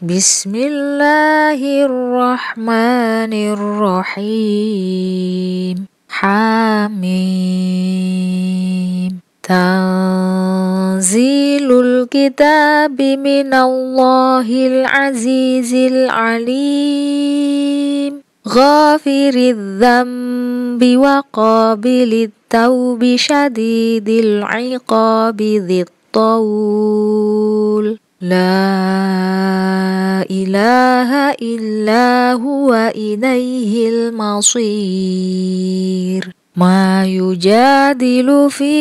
بسم الله الرحمن الرحيم حميم تنزيل الكتاب من الله العزيز العليم غافر الذنب وقابل التوب شديد العقاب ذي الطول لا إله إلا هو إليه المصير ما يجادل في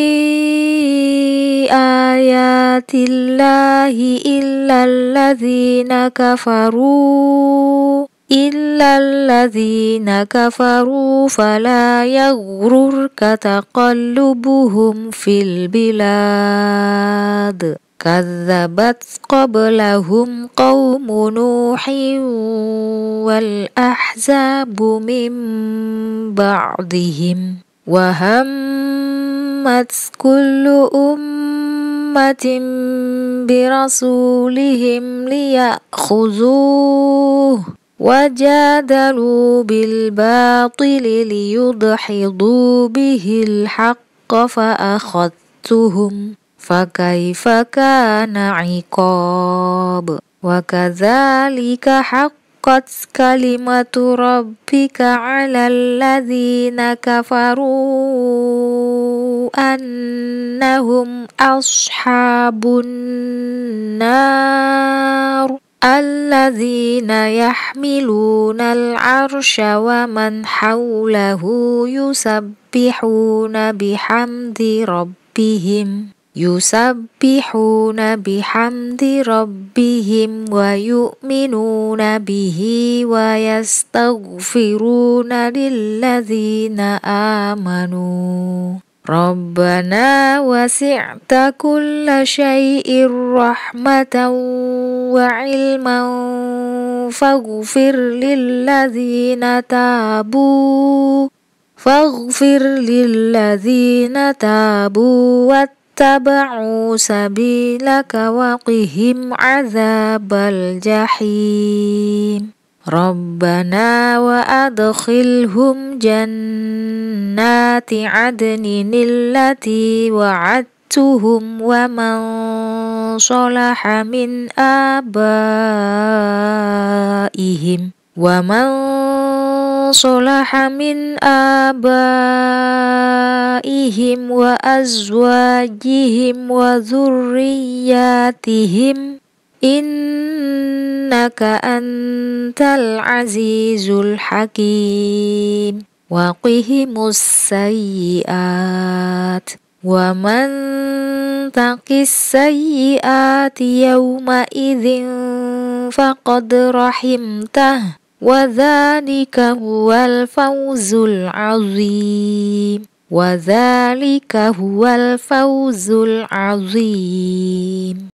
آيات الله إلا الذين كفروا إلا الذين كفروا فلا يغررك تقلبهم في البلاد كذبت قبلهم قوم نوح والأحزاب من بعدهم وهمت كل أمة برسولهم ليأخذوه وجادلوا بالباطل ليدحضوا به الحق فأخذتهم فكيف كان عقاب وكذلك حقت كلمة ربك على الذين كفروا أنهم أصحاب النار الذين يحملون العرش ومن حوله يسبحون بحمد ربهم يسبحون بحمد ربهم ويؤمنون به ويستغفرون للذين آمنوا ربنا وسعت كل شيء رحمة وعلما فاغفر للذين تابوا فاغفر للذين تابوا ittaba'u sabilaka waqihim azabal jahim Rabbana wa adkhilhum jannati adnin allati wa'adtuhum wa man salaha min abaihim wa man salaha min آبائهم وأزواجهم وذرياتهم إنك أنت العزيز الحكيم وقهم السيئات ومن تق السيئات يومئذ فقد رحمته وذلك هو الفوز العظيم وذلك هو الفوز العظيم